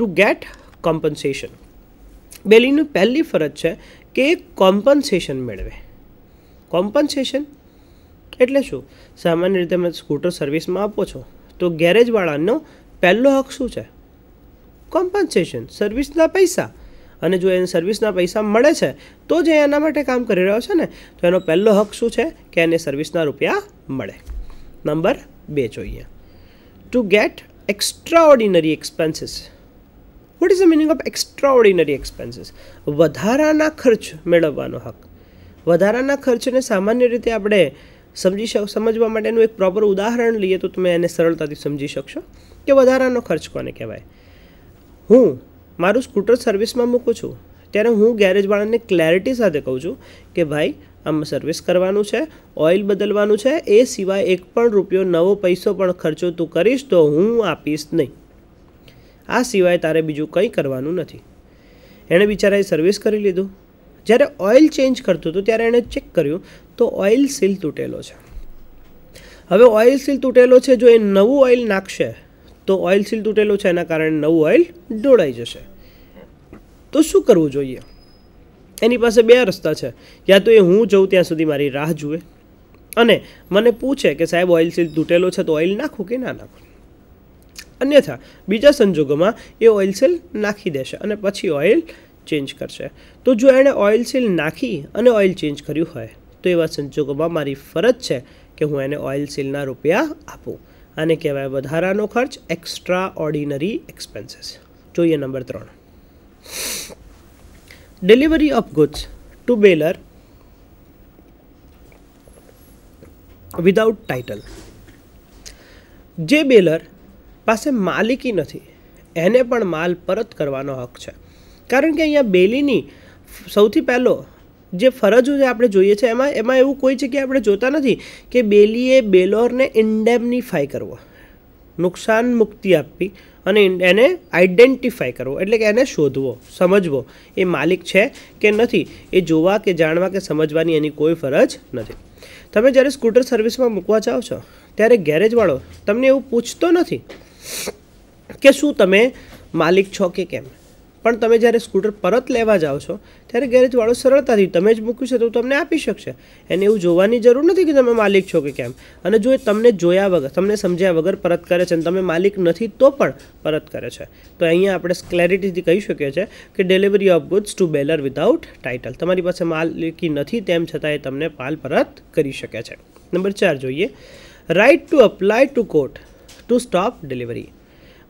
two gate compensation બેલીની પહેલી ફરજ છે કે કોમ્પન્સેશન મેળવે કોમ્પન્સેશન એટલે શું સામાન્ય રીતે તમે સ્કૂટર સર્વિસમાં આપો છો તો ગેરેજવાળાનો પહેલો હક શું છે કોમ્પન્સેશન સર્વિસના પૈસા અને જો એને સર્વિસના પૈસા મળે છે તો જે એના માટે કામ કરી રહ્યો છે ને તો એનો પહેલો હક શું છે કે એને સર્વિસના રૂપિયા મળે નંબર બે જોઈએ to get extraordinary expenses what is the meaning of extraordinary expenses વધારાના ખર્ચ મેળવવાનો હક વધારાના ખર્ચને સામાન્ય રીતે આપણે સમજી શક સમજવા માટેનું એક પ્રોપર ઉદાહરણ લઈએ તો તમે એને સરળતાથી સમજી શકશો કે વધારાનો ખર્ચ કોને કહેવાય હું મારું સ્કૂટર સર્વિસમાં મૂકું છું ત્યારે હું ગેરેજવાળાને ક્લેરિટી સાથે કહું છું કે ભાઈ આમ સર્વિસ કરવાનું છે ઓઇલ બદલવાનું છે એ સિવાય એક પણ રૂપિયો નવો પૈસો પણ ખર્ચો તું કરીશ તો હું આપીશ નહીં આ સિવાય તારે બીજું કંઈ કરવાનું નથી એણે બિચારાએ સર્વિસ કરી લીધું જ્યારે ઓઇલ ચેન્જ કરતું હતું ત્યારે એણે ચેક કર્યું તો ઓઇલ સીલ તૂટેલો છે હવે ઓઇલ સીલ તૂટેલો છે જો એ નવું ઓઇલ નાખશે તો ઓઇલ સીલ તૂટેલો છે એના કારણે નવું ઓઇલ ડોળાઈ જશે તો શું કરવું જોઈએ એની પાસે બે રસ્તા છે યા તો એ હું જઉં ત્યાં સુધી મારી રાહ જુએ અને મને પૂછે કે સાહેબ ઓઇલ સીલ તૂટેલો છે તો ઓઇલ નાખું કે ના નાખું અન્યથા બીજા સંજોગોમાં એ ઓઇલ સેલ નાખી દેશે અને પછી ઓઇલ ચેન્જ કરશે તો જો એણે ઓઇલ સેલ નાખી અને ઓઇલ ચેન્જ કર્યું હોય તો એવા સંજોગોમાં મારી ફરજ છે કે હું એને ઓઇલ સેલના રૂપિયા આપું આને કહેવાય વધારાનો ખર્ચ એક્સ્ટ્રા ઓર્ડિનરી એક્સપેન્સીસ જોઈએ નંબર ત્રણ delivery of goods to bailor without title જે બેલર પાસે માલિકી નથી એને પણ માલ પરત કરવાનો હક છે કારણ કે અહીંયા બેલીની સૌથી પહેલો જે ફરજો જે આપણે જોઈએ છે એમાં એમાં એવું કોઈ જગ્યાએ આપણે જોતા નથી કે બેલીએ બેલોરને ઇન્ડેમનિફાય કરવો નુકસાન મુક્તિ આપવી અને એને આઈડેન્ટિફાય કરવો એટલે કે એને શોધવો સમજવો એ માલિક છે કે નથી એ જોવા કે જાણવા કે સમજવાની એની કોઈ ફરજ નથી તમે જ્યારે સ્કૂટર સર્વિસમાં મૂકવા જાઓ છો ત્યારે ગેરેજવાળો તમને એવું પૂછતો નથી કે શું તમે માલિક છો કે કેમ પણ તમે જ્યારે સ્કૂટર પરત લેવા જાઓ છો ત્યારે ગેરેજવાળો સરળતાથી તમે જ મૂક્યું છે તો તમને આપી શકશે એને એવું જોવાની જરૂર નથી કે તમે માલિક છો કે કેમ અને જો એ તમને જોયા વગર તમને સમજ્યા વગર પરત કરે છે અને તમે માલિક નથી તો પણ પરત કરે છે તો અહીંયા આપણે ક્લેરિટીથી કહી શકીએ છીએ કે delivery of goods to bailor without title તમારી પાસે માલિકી નથી તેમ છતાં એ તમને પાલ પરત કરી શકે છે નંબર ચાર જોઈએ right to apply to court to stop delivery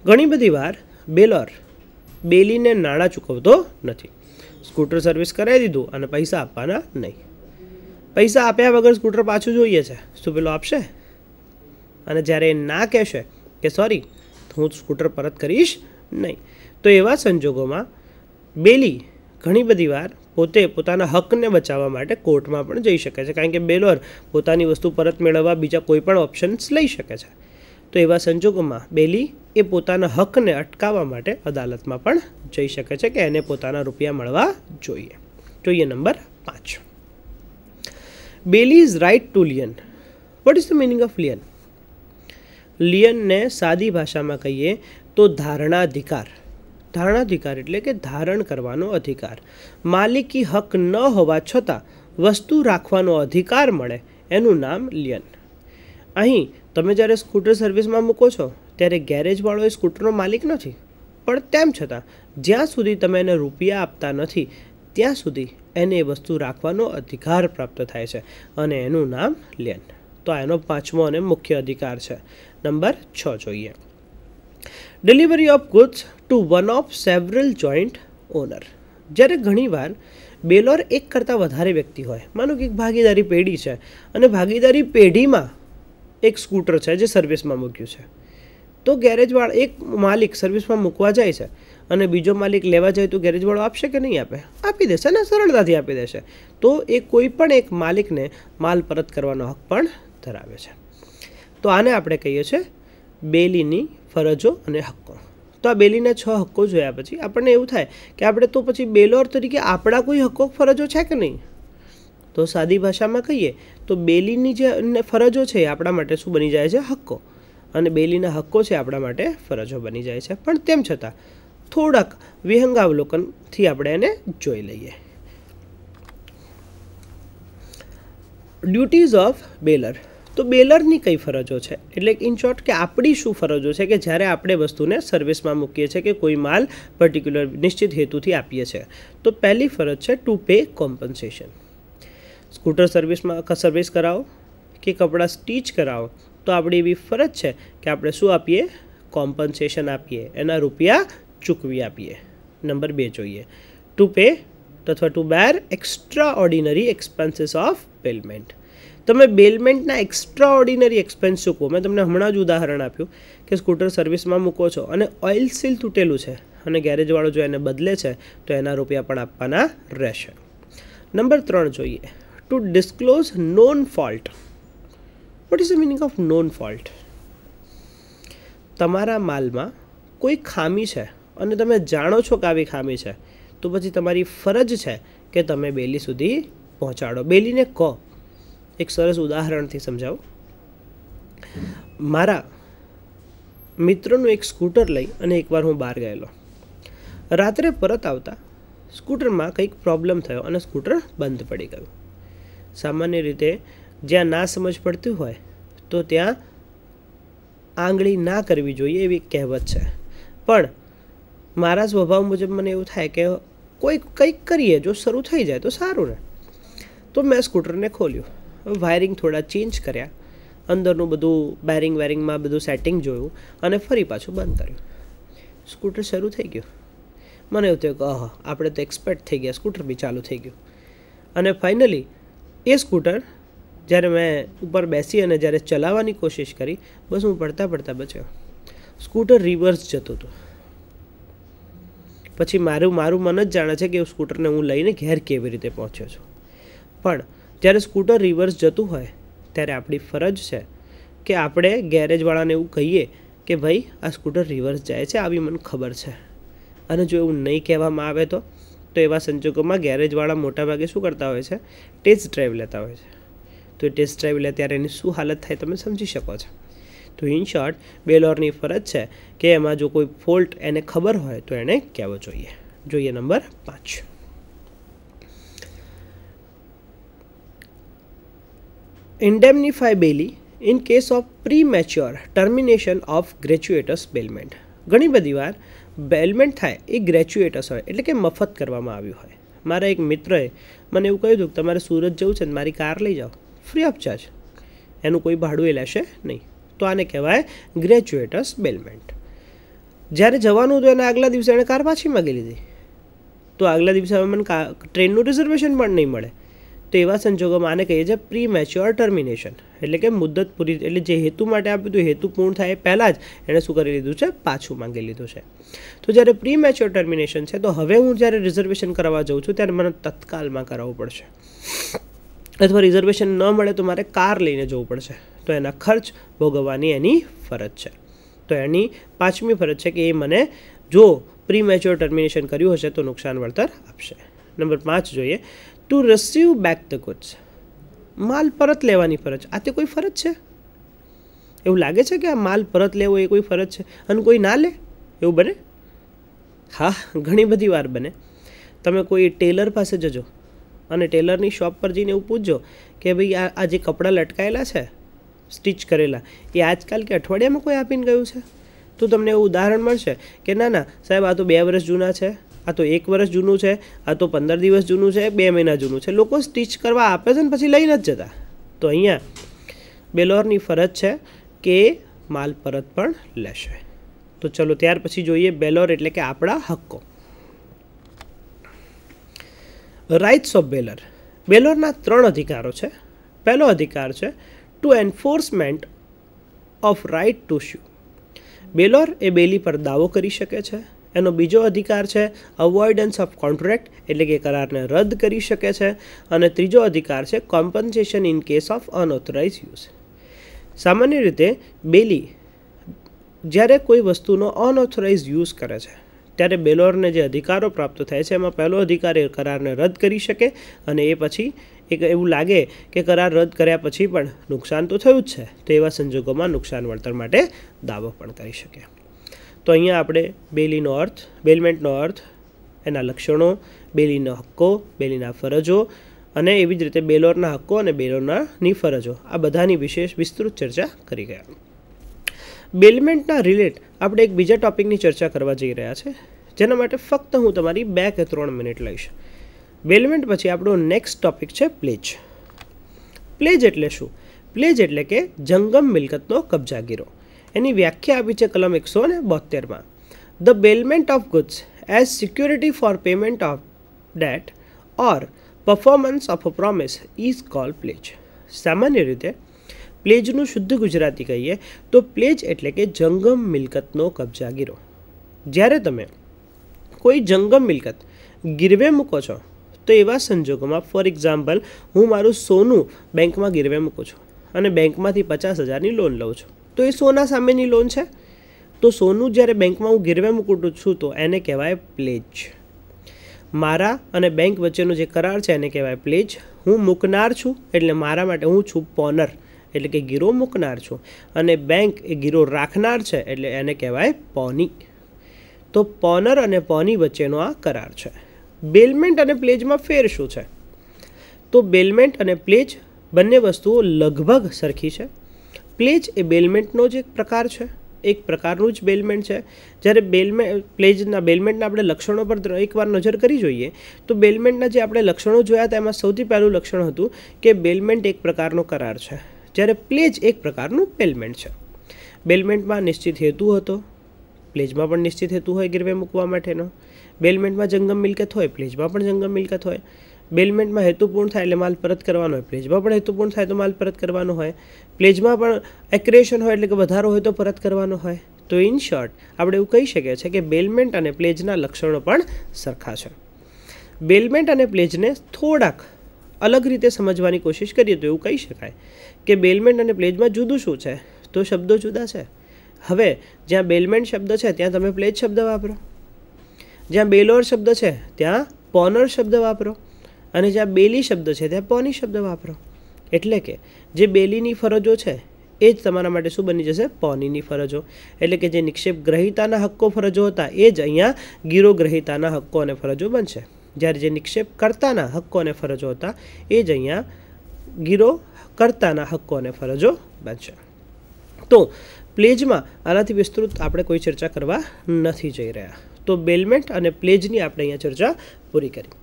ઘણી બધી વાર બેલર બેલીને નાણાં ચૂકવતો નથી સ્કૂટર સર્વિસ કરાવી દીધું અને પૈસા આપવાના નહીં પૈસા આપ્યા વગર સ્કૂટર પાછું જોઈએ છે શું પેલો આપશે અને જ્યારે એ ના કહેશે કે સોરી હું સ્કૂટર પરત કરીશ નહીં તો એવા સંજોગોમાં બેલી ઘણી બધી વાર પોતે પોતાના હકને બચાવવા માટે કોર્ટમાં પણ જઈ શકે છે કારણ કે બેલોર પોતાની વસ્તુ પરત મેળવવા બીજા કોઈ પણ ઓપ્શન્સ લઈ શકે છે તો એવા સંજોગોમાં બેલી એ પોતાના હકને અટકાવવા માટે અદાલતમાં પણ જઈ શકે છે કે એને પોતાના રૂપિયા મળવા જોઈએ જોઈએ નંબર પાંચ bailee is right to lien what is the meaning of lien લિયનને સાદી ભાષામાં કહીએ તો ધારણાધિકાર ધારણાધિકાર એટલે કે ધારણ કરવાનો અધિકાર માલિકી હક ન હોવા છતાં વસ્તુ રાખવાનો અધિકાર મળે એનું નામ લિયન અહીં તમે જ્યારે સ્કૂટર સર્વિસમાં મૂકો છો ત્યારે ગેરેજવાળો એ સ્કૂટરનો માલિક નથી પણ તેમ છતાં જ્યાં સુધી તમે એને રૂપિયા આપતા નથી ત્યાં સુધી એને એ વસ્તુ રાખવાનો અધિકાર પ્રાપ્ત થાય છે અને એનું નામ લેન તો આ એનો પાંચમો અને મુખ્ય અધિકાર છે નંબર છ જોઈએ delivery of goods to one of several joint owner જ્યારે ઘણીવાર બેલોર એક કરતાં વધારે વ્યક્તિ હોય માનો કે એક ભાગીદારી પેઢી છે અને ભાગીદારી પેઢીમાં એક સ્કૂટર છે જે સર્વિસમાં મૂક્યું છે તો ગેરેજવાળો એક માલિક સર્વિસમાં મૂકવા જાય છે અને બીજો માલિક લેવા જાય તો ગેરેજવાળો આપશે કે નહીં આપે આપી દેશે ને સરળતાથી આપી દેશે તો એ કોઈ પણ એક માલિકને માલ પરત કરવાનો હક પણ ધરાવે છે તો આને આપણે કહીએ છીએ બેલીની ફરજો અને હક્કો તો આ બેલીના છ હક્કો જોયા પછી આપણને એવું થાય કે આપણે તો પછી બેલોર તરીકે આપણા કોઈ હક્કો ફરજો છે કે નહીં તો સાદી ભાષામાં કહીએ તો બેલીની જે ફરજો છે એ આપણા માટે શું બની જાય છે હક્કો અને બેલીના હક્કો છે આપણા માટે ફરજો બની જાય છે પણ તેમ છતાં થોડાક વિહંગાવલોકનથી આપણે એને જોઈ લઈએ ડ્યુટીઝ ઓફ બેલર તો બેલરની કઈ ફરજો છે એટલે ઇન શોર્ટ કે આપણી શું ફરજો છે કે જ્યારે આપણે વસ્તુને સર્વિસમાં મૂકીએ છીએ કે કોઈ માલ પર્ટિક્યુલર નિશ્ચિત હેતુથી આપીએ છીએ તો પહેલી ફરજ છે ટુ પે કોમ્પન્સેશન સ્કૂટર સર્વિસમાં સર્વિસ કરાવો કે કપડાં સ્ટીચ કરાવો તો આપણી એવી ફરજ છે કે આપણે શું આપીએ કોમ્પન્સેશન આપીએ એના રૂપિયા ચૂકવી આપીએ નંબર બે જોઈએ ટુ પે અથવા to bear extraordinary expenses of bailment તમે બેલમેન્ટના એક્સ્ટ્રા ઓર્ડિનરી એક્સપેન્સ ચૂકવો મેં તમને હમણાં જ ઉદાહરણ આપ્યું કે સ્કૂટર સર્વિસમાં મૂકો છો અને ઓઇલ સીલ તૂટેલું છે અને ગેરેજવાળો જો એને બદલે છે તો એના રૂપિયા પણ આપવાના રહેશે નંબર ત્રણ જોઈએ to disclose known fault what is the meaning of known fault તમારા માલમાં કોઈ ખામી છે અને તમે જાણો છો કે આવી ખામી છે તો પછી તમારી ફરજ છે કે તમે બેલી સુધી પહોંચાડો બેલીને કહો એક સરસ ઉદાહરણથી સમજાવો મારા મિત્રનું એક સ્કૂટર લઈ અને એકવાર હું બહાર ગયેલો રાત્રે પરત આવતા સ્કૂટરમાં કંઈક પ્રોબ્લેમ થયો અને સ્કૂટર બંધ પડી ગયું સામાન્ય રીતે જ્યાં ના સમજ પડતી હોય તો ત્યાં આંગળી ના કરવી જોઈએ એવી કહેવત છે પણ મારા સ્વભાવ મુજબ મને એવું થાય કે કોઈ કંઈક કરીએ જો શરૂ થઈ જાય તો સારું ને તો મેં સ્કૂટરને ખોલ્યું વાયરિંગ થોડા ચેન્જ કર્યા અંદરનું બધું બેરિંગ વેરિંગમાં બધું સેટિંગ જોયું અને ફરી પાછું બંધ કર્યું સ્કૂટર શરૂ થઈ ગયું મને એવું થયું કે આહ આપણે તો એક્સપર્ટ થઈ ગયા સ્કૂટર બી ચાલુ થઈ ગયું અને ફાઇનલી એ સ્કૂટર જ્યારે મેં ઉપર બેસી અને જ્યારે ચલાવવાની કોશિશ કરી બસ હું પડતાં પડતાં બચ્યો સ્કૂટર રિવર્સ જતો હતું પછી મારું મારું મન જ જાણે છે કે સ્કૂટરને હું લઈને ઘેર કેવી રીતે પહોંચ્યો છું પણ જ્યારે સ્કૂટર રિવર્સ જતું હોય ત્યારે આપણી ફરજ છે કે આપણે ગેરેજવાળાને એવું કહીએ કે ભાઈ આ સ્કૂટર રિવર્સ જાય છે આવી મને ખબર છે અને જો એવું નહીં કહેવામાં આવે તો તો એવા સંજોગોમાં ગેરેજવાળા મોટાભાગે શું કરતા હોય છે ટેસ્ટ ડ્રાઈવ લેતા હોય છે તો એ ટેસ્ટ ડ્રાઈવ લે ત્યારે એની શું હાલત થાય તમે સમજી શકો છો તો ઇન શોર્ટ બેલોરની ફરજ છે કે એમાં જો કોઈ ફોલ્ટ એને ખબર હોય તો એને કહેવો જોઈએ જોઈએ નંબર પાંચ indemnify bailee in case of premature termination of gratuitous bailment ઘણી બધી વાર બેલમેન્ટ થાય એ ગ્રેજ્યુએટસ હોય એટલે કે મફત કરવામાં આવ્યું હોય મારા એક મિત્રએ મને એવું કહ્યું હતું કે તમારે સુરત જવું છે ને મારી કાર લઈ જાઓ ફ્રી ઓફ ચાર્જ એનું કોઈ ભાડું એ લેશે નહીં તો આને કહેવાય ગ્રેજ્યુએટસ બેલમેન્ટ જ્યારે જવાનું હતું એને આગલા દિવસે એણે કાર પાછી માગી લીધી તો આગલા દિવસે હવે મને કા ટ્રેનનું રિઝર્વેશન પણ નહીં મળે તો એવા સંજોગોમાં આને કહીએ છીએ પ્રી મેચ્યોર ટર્મિનેશન એટલે કે મુદત પૂરી એટલે જે હેતુ માટે આપ્યું હતું હેતુ પૂર્ણ થાય પહેલાં જ એણે શું કરી લીધું છે પાછું માંગી લીધું છે તો જ્યારે પ્રી મેચ્યોર ટર્મિનેશન છે તો હવે હું જ્યારે રિઝર્વેશન કરવા જાઉં છું ત્યારે મને તત્કાલમાં કરાવવું પડશે અથવા રિઝર્વેશન ન મળે તો મારે કાર લઈને જવું પડશે તો એના ખર્ચ ભોગવવાની એની ફરજ છે તો એની પાંચમી ફરજ છે કે એ મને જો પ્રી મેચ્યોર ટર્મિનેશન કર્યું હશે તો નુકસાન વળતર આપશે નંબર પાંચ જોઈએ to receive back the goods માલ પરત લેવાની ફરજ આ તે કોઈ ફરજ છે એવું લાગે છે કે આ માલ પરત લેવો એ કોઈ ફરજ છે અને કોઈ ના લે એવું બને હા ઘણી બધી વાર બને તમે કોઈ ટેલર પાસે જજો અને ટેલરની શોપ પર જઈને એવું પૂછજો કે ભાઈ આ આ જે કપડાં લટકાયેલા છે સ્ટિચ કરેલા એ આજકાલ કે અઠવાડિયામાં કોઈ આપીને ગયું છે તો તમને એવું ઉદાહરણ મળશે કે ના ના સાહેબ આ તો બે વર્ષ જૂના છે આ તો એક વર્ષ જૂનું છે આ તો પંદર દિવસ જૂનું છે બે મહિના જૂનું છે લોકો સ્ટિચ કરવા આપે છે ને પછી લઈને જ જતા તો અહીંયા બેલોરની ફરજ છે કે માલ પરત પણ લેશે તો ચલો ત્યાર પછી જોઈએ બેલોર એટલે કે આપણા હક્કો રાઇટ્સ ઓફ બેલર બેલોરના ત્રણ અધિકારો છે પહેલો અધિકાર છે to enforcement of right to sue bailor એ બેલી પર દાવો કરી શકે છે એનો બીજો અધિકાર છે અવોઇડન્સ ઓફ કોન્ટ્રેક્ટ એટલે કે કરારને રદ કરી શકે છે અને ત્રીજો અધિકાર છે compensation in case of unauthorised use સામાન્ય રીતે બેલી જ્યારે કોઈ વસ્તુનો અનઓથોરાઇઝ યુઝ કરે છે ત્યારે બેલોરને જે અધિકારો પ્રાપ્ત થાય છે એમાં પહેલો અધિકાર એ કરારને રદ કરી શકે અને એ પછી એક એવું લાગે કે કરાર રદ કર્યા પછી પણ નુકસાન તો થયું જ છે તો એવા સંજોગોમાં નુકસાન વળતર માટે દાવો પણ કરી શકે તો અહીંયા આપણે બેલીનો અર્થ બેલમેન્ટનો અર્થ એના લક્ષણો બેલીનો હક્કો બેલીના ફરજો અને એવી જ રીતે બેલોરના હક્કો અને બેલોરનાની ફરજો આ બધાની વિશેષ વિસ્તૃત ચર્ચા કરી ગયા બેલમેન્ટના રિલેટ આપણે એક બીજા ટોપિકની ચર્ચા કરવા જઈ રહ્યા છે જેના માટે ફક્ત હું તમારી બે કે ત્રણ મિનિટ લઈશ બેલમેન્ટ પછી આપણો નેક્સ્ટ ટોપિક છે પ્લેજ પ્લેજ એટલે શું પ્લેજ એટલે કે જંગમ મિલકતનો કબજાગીરો એની વ્યાખ્યા આપી છે કલમ એકસો ને બોતેરમાં the bailment of goods as security for payment of debt or performance of a promise is call pledge સામાન્ય રીતે પ્લેજનું શુદ્ધ ગુજરાતી કહીએ તો પ્લેજ એટલે કે જંગમ મિલકતનો કબજાગીરો જ્યારે તમે કોઈ જંગમ મિલકત ગીરવે મૂકો છો તો એવા સંજોગોમાં ફોર એક્ઝામ્પલ હું મારું સોનું બેંકમાં ગીરવે મૂકું છું અને બેંકમાંથી પચાસ હજારની લોન લઉં છું તો એ સોના સામેની લોન છે તો સોનું જ્યારે બેંકમાં હું ગીરવે મૂકું છું તો એને કહેવાય પ્લેજ મારા અને બેંક વચ્ચેનો જે કરાર છે એને કહેવાય પ્લેજ હું મૂકનાર છું એટલે મારા માટે હું છું પોનર એટલે કે ગીરો મૂકનાર છું અને બેંક એ ગીરો રાખનાર છે એટલે એને કહેવાય પોની તો પોનર અને પોની વચ્ચેનો આ કરાર છે બેલમેન્ટ અને પ્લેજમાં ફેર શું છે તો બેલમેન્ટ અને પ્લેજ બંને વસ્તુઓ લગભગ સરખી છે પ્લેજ એ બેલમેન્ટનો જ એક પ્રકાર છે એક પ્રકારનું જ બેલમેન્ટ છે જ્યારે બેલમે પ્લેજના બેલમેન્ટના આપણે લક્ષણો પર એકવાર નજર કરી જોઈએ તો બેલમેન્ટના જે આપણે લક્ષણો જોયા હતા એમાં સૌથી પહેલું લક્ષણ હતું કે બેલમેન્ટ એક પ્રકારનો કરાર છે જ્યારે પ્લેજ એક પ્રકારનું બેલમેન્ટ છે બેલમેન્ટમાં નિશ્ચિત હેતુ હતો પ્લેજમાં પણ નિશ્ચિત હેતુ હોય ગીરવે મૂકવા માટેનો બેલમેન્ટમાં જંગમ મિલકત હોય પ્લેજમાં પણ જંગમ મિલકત હોય બેલમેન્ટમાં હેતુપૂર્ણ થાય એટલે માલ પરત કરવાનો હોય પ્લેજમાં પણ હેતુપૂર્ણ થાય તો માલ પરત કરવાનો હોય પ્લેજમાં પણ એક્રેશન હોય એટલે કે વધારો હોય તો પરત કરવાનો હોય તો ઇન શોર્ટ આપણે એવું કહી શકીએ છીએ કે બેલમેન્ટ અને પ્લેજના લક્ષણો પણ સરખા છે બેલમેન્ટ અને પ્લેજને થોડાક અલગ રીતે સમજવાની કોશિશ કરીએ તો એવું કહી શકાય કે બેલમેન્ટ અને પ્લેજમાં જુદું શું છે તો શબ્દો જુદા છે હવે જ્યાં બેલમેન્ટ શબ્દ છે ત્યાં તમે પ્લેજ શબ્દ વાપરો જ્યાં બેલોર શબ્દ છે ત્યાં પોનર શબ્દ વાપરો અને જ્યાં બેલી શબ્દ છે ત્યાં પોની શબ્દ વાપરો એટલે કે જે બેલીની ફરજો છે એ જ તમારા માટે શું બની જશે પોનીની ફરજો એટલે કે જે નિક્ષેપ ગ્રહિતાના હક્કો ફરજો હતા એ જ અહીંયા ગીરો ગ્રહિતાના હક્કો અને ફરજો બનશે જ્યારે જે નિક્ષેપ કરતાના હક્કો અને ફરજો હતા એ જ અહીંયા ગીરો કરતાના હક્કો અને ફરજો બનશે તો પ્લેજમાં આનાથી વિસ્તૃત આપણે કોઈ ચર્ચા કરવા નથી જઈ રહ્યા તો બેલમેન્ટ અને પ્લેજની આપણે અહીંયા ચર્ચા પૂરી કરી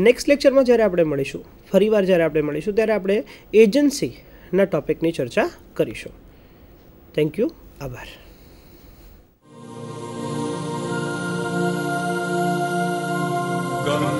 નેક્સ્ટ લેક્ચરમાં જ્યારે આપણે મળીશું ફરીવાર જ્યારે આપણે મળીશું ત્યારે આપણે એજન્સીના ટોપિકની ચર્ચા કરીશું થેન્ક યુ આભાર Ganga